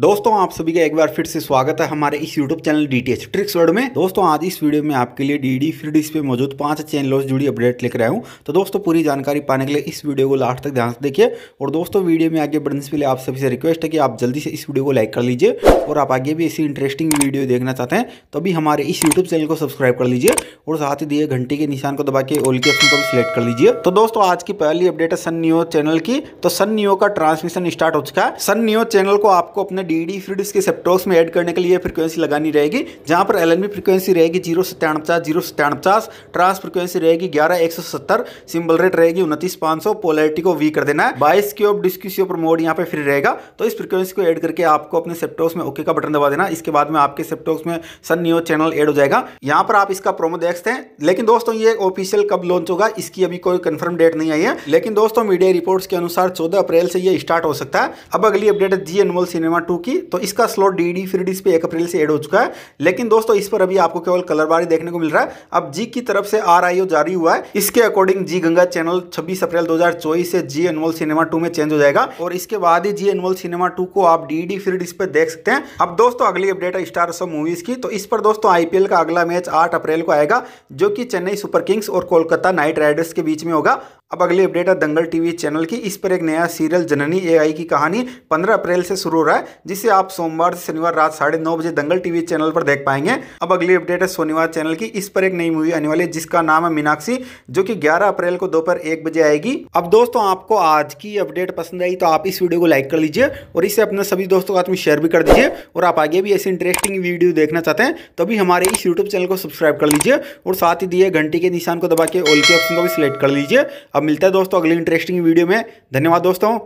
दोस्तों आप सभी का एक बार फिर से स्वागत है हमारे इस YouTube channel D T tricks word में दोस्तों आज इस वीडियो में आपके लिए डी डी फ्री डिश पे मौजूद पांच चैनलों से जुड़ी अपडेट लेकर आया हूँ तो दोस्तों पूरी जानकारी पाने के लिए इस वीडियो को लास्ट तक ध्यान से देखिए और दोस्तों वीडियो में आगे बढ़ने से पहले आप सभी से रिक्वेस्ट है कि आप जल्दी से इस वीडियो को लाइक कर लीजिए और आप आगे भी ऐसी इंटरेस्टिंग वीडियो देखना चाहते हैं तो भी हमारे इस यूट्यूब चैनल को सब्सक्राइब कर लीजिए और साथ ही दिए घंटे के निशान को दबा के ओल के ऑप्शन को भी सिलेक्ट कर लीजिए तो दोस्तों आज की पहली अपडेट है सन न्यू चैनल की तो सन न्यू का ट्रांसमिशन स्टार्ट हो चुका है सन न्यू चैनल को आपको अपने डी डी फिर इसके सेप्टोस में ऐड करने के लिए फ्रीक्वेंसी लगानी रहेगी जहाँ पर एल फ्रीक्वेंसी रहेगी जीरो सत्तावन पचास जीरो सत्तावन पचास ट्रांस फ्रीक्वेंसी रहेगी ग्यारह एक सौ सत्तर सिंबल रेट रहेगी उनतीस पाँच सौ पोलैरिटी को वी कर देना है बाईस की ऑफ डिस्क की ऊपर मोड यहाँ पे फ्री रहेगा तो इस फ्रिक्वेंसी को एड करके आपको अपने सेप्टोस में ओके का बटन दबा देना इसके बाद में आपके सेप्टोस में सन न्यूज चैनल एड हो जाएगा यहाँ पर आप इसका प्रोमो देख सकते हैं लेकिन दोस्तों ये ऑफिशियल कब लॉन्च होगा इसकी अभी कोई कंफर्म डेट नहीं आई है लेकिन दोस्तों मीडिया रिपोर्ट्स के अनुसार चौदह अप्रैल से ये स्टार्ट हो सकता है अब अगली अपडेट है Zee Anmol cinema two two की तो इसका slot D D free display एक अप्रैल से एड हो चुका है लेकिन दोस्तों इस पर अभी आपको केवल कलर बारी देखने को मिल रहा है अब जी की तरफ से आर आई जारी हुआ है इसके अकॉर्डिंग जी गंगा चैनल छब्बीस अप्रैल दो से जी एनवल सिनेमा टू में चेंज हो जाएगा और इसके बाद ही जी एनवल सिनेमा टू को आप डी डी फ्री डिस्प्ले देख सकते हैं अब दोस्तों अगली अपडेट है स्टार सब मूवीज की तो इस पर दोस्तों आईपीएल का अगला मैच आठ अप्रैल को आएगा जो कि चेन्नई सुपर किंग्स और कोलकाता नाइट राइडर्स के बीच में होगा अब अगली अपडेट है दंगल टीवी चैनल की इस पर एक नया सीरियल जननी एआई की कहानी 15 अप्रैल से शुरू हो रहा है जिसे आप सोमवार से शनिवार रात साढ़े नौ बजे दंगल टीवी चैनल पर देख पाएंगे अब अगली अपडेट है सोनीवार चैनल की इस पर एक नई मूवी आने वाली है जिसका नाम है मीनाक्षी जो कि 11 अप्रैल को दोपहर एक बजे आएगी अब दोस्तों आपको आज की अपडेट पसंद आई तो आप इस वीडियो को लाइक कर लीजिए और इसे अपने सभी दोस्तों के साथ में शेयर भी कर दीजिए और आप आगे भी ऐसी इंटरेस्टिंग वीडियो देखना चाहते हैं तो अभी हमारे इस यूट्यूब चैनल को सब्सक्राइब कर लीजिए और साथ ही दिए घंटी के निशान को दबा के ऑल के ऑप्शन को भी सिलेक्ट कर लीजिए अब मिलता है दोस्तों अगली इंटरेस्टिंग वीडियो में धन्यवाद दोस्तों